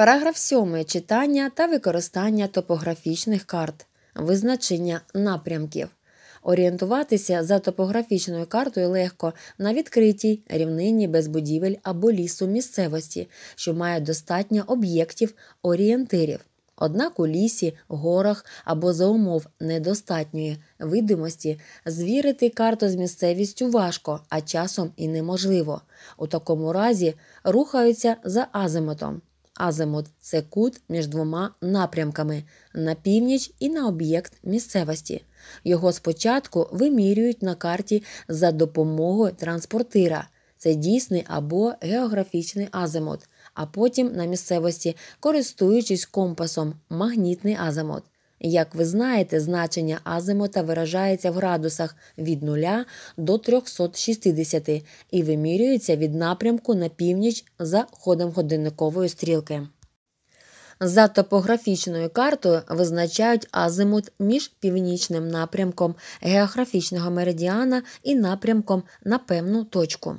Параграф 7. Читання та використання топографічних карт, визначення напрямків. Орієнтуватися за топографічною картою легко на відкритій рівнині без будівель або лісу місцевості, що має достатньо об'єктів орієнтирів. Однак у лісі, горах або за умов недостатньої видимості звірити карту з місцевістю важко, а часом і неможливо. У такому разі рухаються за азимутом. Азимут це кут між двома напрямками на північ і на об'єкт місцевості. Його спочатку вимірюють на карті за допомогою транспортира. Це дійсний або географічний азимут, а потім на місцевості, користуючись компасом, магнітний азимут. Як ви знаєте, значення азимута виражається в градусах від 0 до 360 і вимірюється від напрямку на північ за ходом годинникової стрілки. За топографічною картою визначають азимут між північним напрямком географічного меридіана і напрямком на певну точку.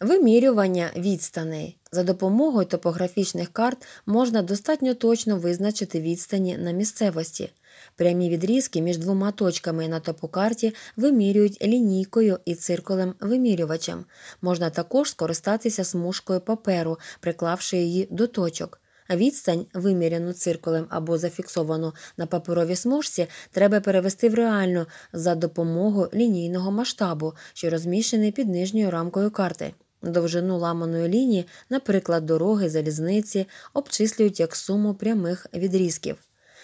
Вимірювання відстаней. За допомогою топографічних карт можна достатньо точно визначити відстані на місцевості. Прямі відрізки між двома точками на топокарті вимірюють лінійкою і циркулем вимірювачем. Можна також скористатися смужкою паперу, приклавши її до точок. Відстань, виміряну циркулем або зафіксовану на паперовій смужці, треба перевести в реальну за допомогою лінійного масштабу, що розміщений під нижньою рамкою карти. Довжину ламаної лінії, наприклад, дороги, залізниці, обчислюють як суму прямих відрізків.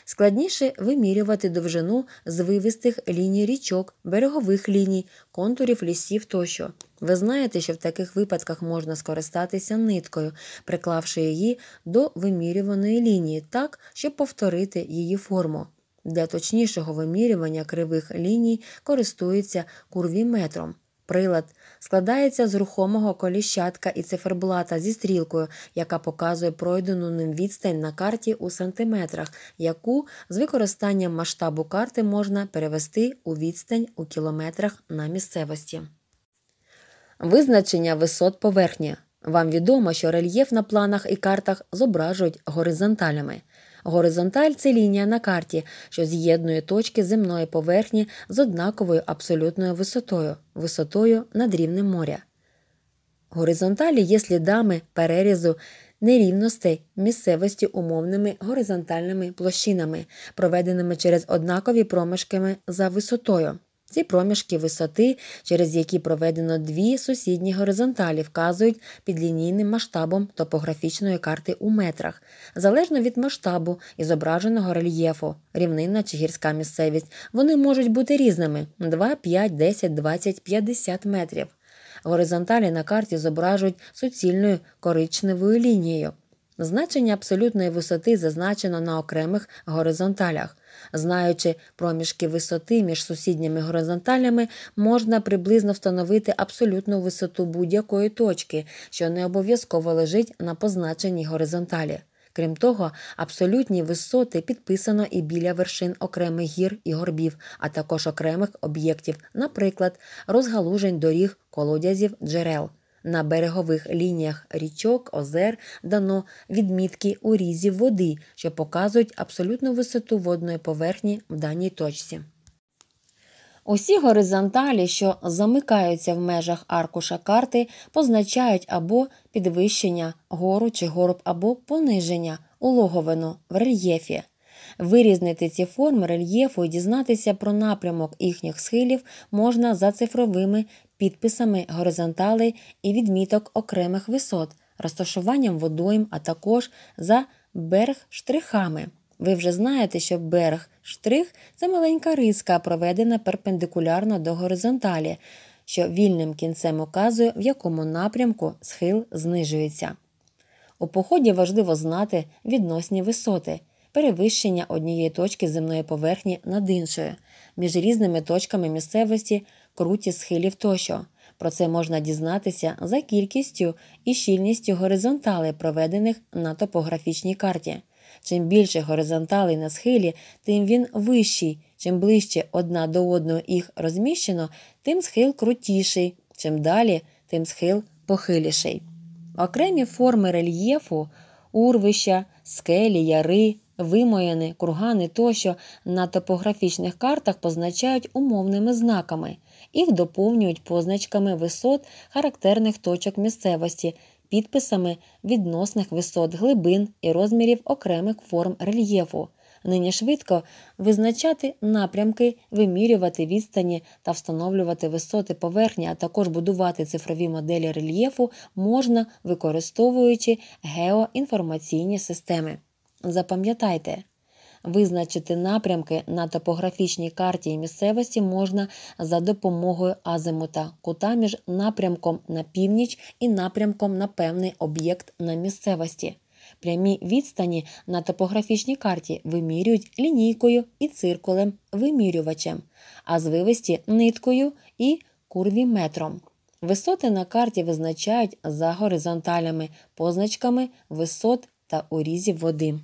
Складніше вимірювати довжину звивистих ліній річок, берегових ліній, контурів лісів тощо. Ви знаєте, що в таких випадках можна скористатися ниткою, приклавши її до вимірюваної лінії так, щоб повторити її форму. Для точнішого вимірювання кривих ліній користується курвіметром. Прилад складається з рухомого коліщатка і циферблата зі стрілкою, яка показує пройдену ним відстань на карті у сантиметрах, яку з використанням масштабу карти можна перевести у відстань у кілометрах на місцевості. Визначення висот поверхні. Вам відомо, що рельєф на планах і картах зображують горизонталями. Горизонталь це лінія на карті, що з'єднує точки земної поверхні з однаковою абсолютною висотою, висотою над рівнем моря. Горизонталі є слідами перерізу нерівностей місцевості умовними горизонтальними площинами, проведеними через однакові проміжки за висотою. Ці проміжки висоти, через які проведено дві сусідні горизонталі, вказують під лінійним масштабом топографічної карти у метрах, залежно від масштабу і зображеного рельєфу, рівнинна чи гірська місцевість. Вони можуть бути різними: 2, 5, 10, 20, 50 метрів. Горизонталі на карті зображують суцільною коричневою лінією. Значення абсолютної висоти зазначено на окремих горизонталях. Знаючи проміжки висоти між сусідніми горизонталями, можна приблизно встановити абсолютну висоту будь-якої точки, що не обов'язково лежить на позначеній горизонталі. Крім того, абсолютні висоти підписано і біля вершин окремих гір і горбів, а також окремих об'єктів, наприклад, розгалужень доріг, колодязів, джерел. На берегових лініях річок, озер дано відмітки урізів води, що показують абсолютну висоту водної поверхні в даній точці. Усі горизонталі, що замикаються в межах аркуша карти, позначають або підвищення гору чи горб, або пониження улоговину в рельєфі. Вирізнити ці форми рельєфу і дізнатися про напрямок їхніх схилів можна за цифровими підписами горизонталей і відміток окремих висот, розташуванням водойм, а також за берг-штрихами. Ви вже знаєте, що берг-штрих це маленька риска, проведена перпендикулярно до горизонталі, що вільним кінцем указує, в якому напрямку схил знижується. У поході важливо знати відносні висоти, перевищення однієї точки земної поверхні над іншою, між різними точками місцевості круті схилів тощо. Про це можна дізнатися за кількістю і щільністю горизонталей, проведених на топографічній карті. Чим більше горизонталей на схилі, тим він вищий. Чим ближче одна до одного їх розміщено, тим схил крутіший, чим далі, тим схил похиліший. Окремі форми рельєфу урвища, скелі, яри, Вимояни, кургани тощо на топографічних картах позначають умовними знаками, їх доповнюють позначками висот характерних точок місцевості, підписами відносних висот глибин і розмірів окремих форм рельєфу. Нині швидко визначати напрямки, вимірювати відстані та встановлювати висоти поверхні, а також будувати цифрові моделі рельєфу можна використовуючи геоінформаційні системи. Запам'ятайте, визначити напрямки на топографічній карті місцевості можна за допомогою азимута, кута між напрямком на північ і напрямком на певний об'єкт на місцевості. Прямі відстані на топографічній карті вимірюють лінійкою і циркулем вимірювачем, а звивисті ниткою і курвіметром. Висоти на карті визначають за горизонталями позначками висот та урізів води.